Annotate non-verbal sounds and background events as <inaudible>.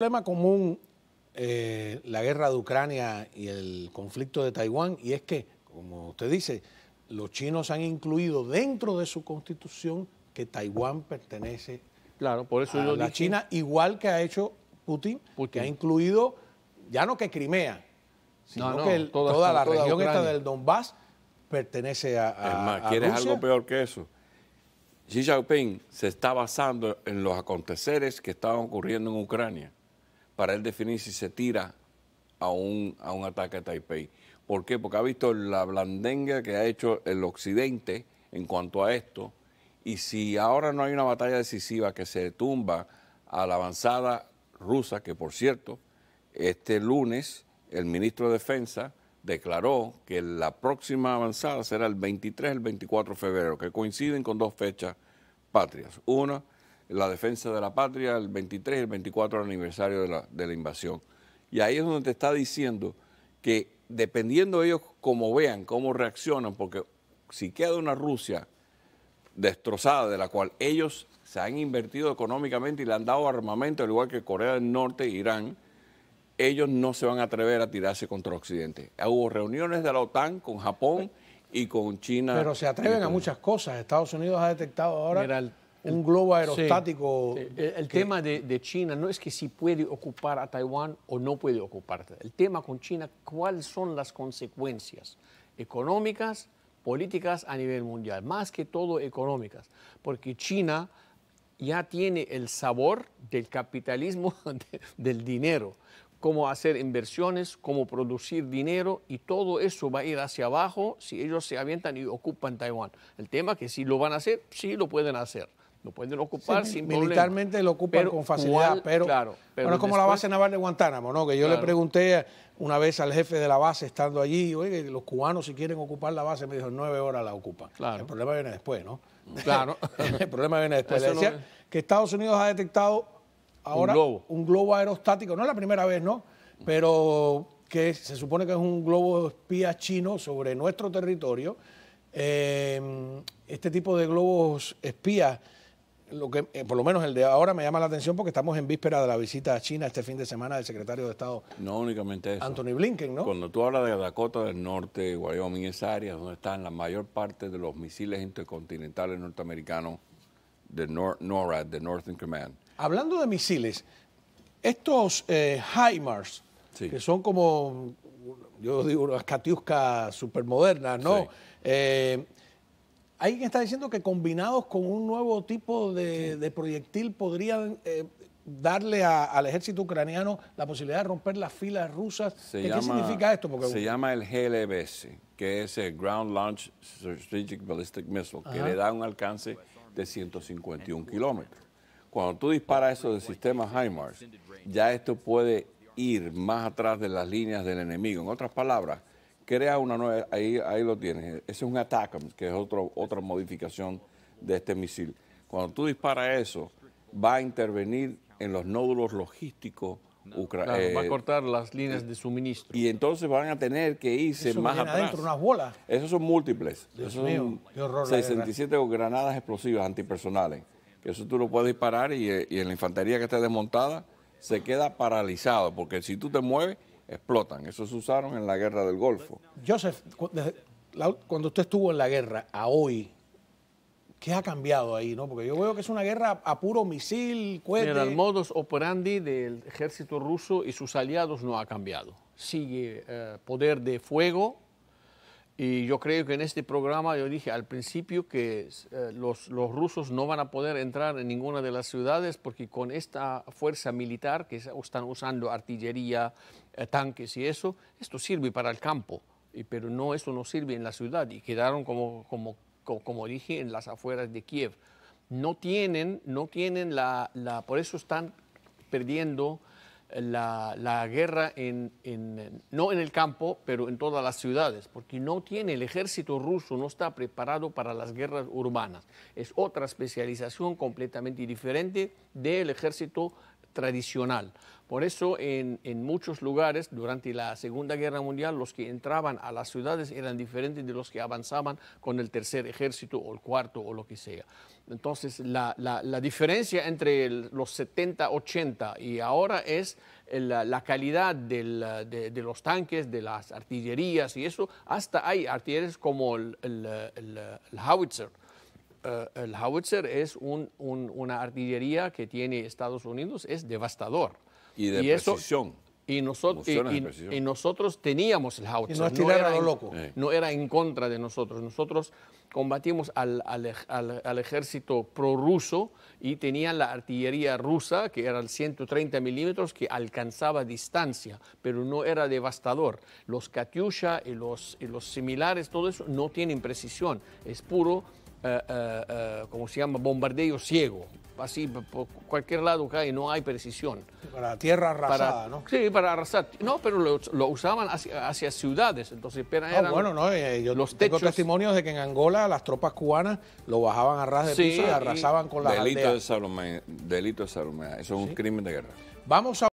El problema común eh, la guerra de Ucrania y el conflicto de Taiwán, y es que, como usted dice, los chinos han incluido dentro de su constitución que Taiwán pertenece claro, a la China, igual que ha hecho Putin, que ha incluido ya no que Crimea, sino que toda, la región esta del Donbass pertenece a, a Es más, ¿quieres algo peor que eso? Xi Jinping se está basando en los aconteceres que estaban ocurriendo en Ucrania para él definir si se tira a un, a un ataque a Taipei. ¿Por qué? Porque ha visto la blandenga que ha hecho el occidente en cuanto a esto. Y si ahora no hay una batalla decisiva que se tumba a la avanzada rusa, que por cierto, este lunes el ministro de Defensa declaró que la próxima avanzada será el 23, el 24 de febrero, que coinciden con dos fechas patrias. Una, la defensa de la patria, el 23 y el 24 aniversario de la, de la invasión. Y ahí es donde te está diciendo que dependiendo de ellos cómo vean, cómo reaccionan, porque si queda una Rusia destrozada, de la cual ellos se han invertido económicamente y le han dado armamento, al igual que Corea del Norte e Irán, ellos no se van a atrever a tirarse contra Occidente. Hubo reuniones de la OTAN con Japón y con China. Pero se atreven a muchas cosas. Estados Unidos ha detectado ahora un globo aerostático. el, tema de, China no es que si puede ocupar a Taiwán o no puede ocupar. El tema con China, ¿cuáles son las consecuencias económicas, políticas a nivel mundial? Más que todo económicas, porque China ya tiene el sabor del capitalismo, <laughs> del dinero cómo hacer inversiones, cómo producir dinero y todo eso va a ir hacia abajo si ellos se avientan y ocupan Taiwán. El tema es que si lo van a hacer, sí lo pueden hacer. Lo pueden ocupar sin Militarmente lo ocupan con facilidad, pero, claro, pero, es como la base naval de Guantánamo, ¿no? Que yo le pregunté una vez al jefe de la base estando allí, oye, los cubanos si quieren ocupar la base, me dijo, nueve horas la ocupan. Claro. El problema viene después, ¿no? Mm, claro. <laughs> el problema viene después. <laughs> decía que Estados Unidos ha detectado ahora un globo. aerostático, no es la primera vez, ¿no? Pero que se supone que es un globo espía chino sobre nuestro territorio. Eh, este tipo de globos espías lo que, eh, por lo menos el de ahora me llama la atención porque estamos en víspera de la visita a China este fin de semana del secretario de Estado. No únicamente Anthony Blinken, ¿no? Cuando tú hablas de Dakota del Norte, Wyoming, esa área donde están la mayor parte de los misiles intercontinentales norteamericanos de NORAD, de Northern Command. Hablando de misiles, estos eh, HIMARS, que son como, yo digo, las catiuscas supermodernas, ¿no? Eh, hay quien está diciendo que combinados con un nuevo tipo de, proyectil podrían eh, darle al ejército ucraniano la posibilidad de romper las filas rusas. ¿Qué, significa esto? Se llama el GLBS, que es el Ground Launch Strategic Ballistic Missile, que le da un alcance de 151 kilómetros. Cuando tú disparas eso del sistema HIMARS, ya esto puede ir más atrás de las líneas del enemigo. En otras palabras, crea una nueva, ahí, ahí lo tienes, ese es un ataque, que es otro, otra modificación de este misil. Cuando tú disparas eso, va a intervenir en los nódulos logísticos ucranianos. va a eh, cortar las líneas de suministro. Y entonces van a tener que irse más Adentro, una bola. Esos son múltiples. Dios 67 granadas explosivas antipersonales. eso tú lo puedes disparar y, eh, y, en la infantería que esté desmontada se queda paralizado. Porque si tú te mueves, explotan. Esos se usaron en la guerra del Golfo. Joseph, cuando usted estuvo en la guerra, a hoy, ¿qué ha cambiado ahí? No? Porque yo veo que es una guerra a puro misil, cuete. el modus operandi del ejército ruso y sus aliados no ha cambiado. Sigue eh, poder de fuego. Y yo creo que en este programa yo dije al principio que eh, los, los rusos no van a poder entrar en ninguna de las ciudades porque con esta fuerza militar que están usando artillería, eh, tanques y eso, esto sirve para el campo, y, pero no, eso no sirve en la ciudad y quedaron como, como, como dije en las afueras de Kiev. No tienen, no tienen la, la por eso están perdiendo eh, la, guerra en, no en el campo, pero en todas las ciudades, porque no tiene, el ejército ruso no está preparado para las guerras urbanas. Es otra especialización completamente diferente del ejército tradicional. Por eso en, muchos lugares durante la Segunda Guerra Mundial los que entraban a las ciudades eran diferentes de los que avanzaban con el tercer ejército o el cuarto o lo que sea. Entonces la, diferencia entre los 70, 80 y ahora es la, calidad de, los tanques, de las artillerías y eso. Hasta hay artillerías como el, howitzer. Eh, el howitzer es una artillería que tiene Estados Unidos, es devastador y de precisión. y, nosotros, nosotros teníamos el howitzer. no, era, loco. no era en contra de nosotros. Nosotros combatimos al, al, ejército prorruso y tenían la artillería rusa, que era el 130 milímetros, que alcanzaba distancia, pero no era devastador. Los Katyusha y los, y los similares, todo eso, no tienen precisión. Es puro eh, eh, eh, como se llama? Bombardeo ciego. Así, por cualquier lado hay no hay precisión. Para tierra arrasada, ¿no? Sí, para arrasar. No, pero lo, usaban hacia, ciudades, entonces eran bueno, no, yo los tengo testimonios de que en Angola las tropas cubanas lo bajaban a ras de piso y arrasaban con la delito De Salomé, delito de Salomé, eso es un crimen de guerra. Vamos a